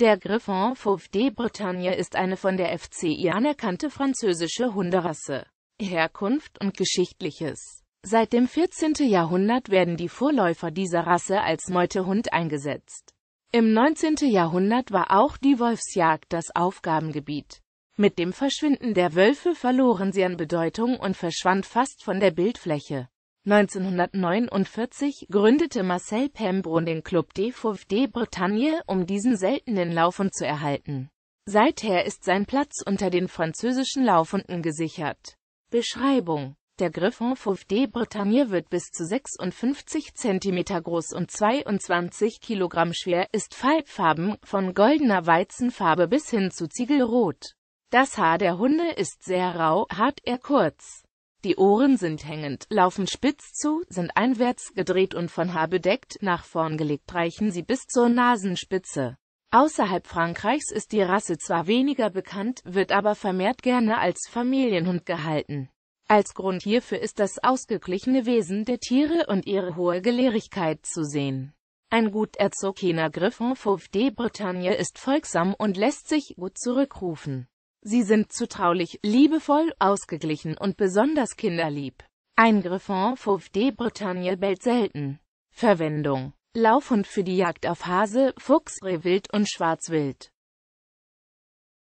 Der Griffon Fauve de Bretagne ist eine von der FCI anerkannte französische Hunderasse. Herkunft und Geschichtliches Seit dem 14. Jahrhundert werden die Vorläufer dieser Rasse als Meutehund eingesetzt. Im 19. Jahrhundert war auch die Wolfsjagd das Aufgabengebiet. Mit dem Verschwinden der Wölfe verloren sie an Bedeutung und verschwand fast von der Bildfläche. 1949 gründete Marcel Pembroux den Club des Fauves de Bretagne, um diesen seltenen Laufhund zu erhalten. Seither ist sein Platz unter den französischen Laufhunden gesichert. Beschreibung Der Griffon Fauve de Bretagne wird bis zu 56 cm groß und 22 kg schwer, ist Farbfarben von goldener Weizenfarbe bis hin zu Ziegelrot. Das Haar der Hunde ist sehr rau, hart eher kurz. Die Ohren sind hängend, laufen spitz zu, sind einwärts gedreht und von Haar bedeckt, nach vorn gelegt reichen sie bis zur Nasenspitze. Außerhalb Frankreichs ist die Rasse zwar weniger bekannt, wird aber vermehrt gerne als Familienhund gehalten. Als Grund hierfür ist das ausgeglichene Wesen der Tiere und ihre hohe Gelehrigkeit zu sehen. Ein gut erzogener Griffon Fauve de Bretagne ist folgsam und lässt sich gut zurückrufen. Sie sind zutraulich, liebevoll, ausgeglichen und besonders kinderlieb. Ein Griffon Fauve de Bretagne bellt selten. Verwendung Laufhund für die Jagd auf Hase, Fuchs, Rehwild und Schwarzwild.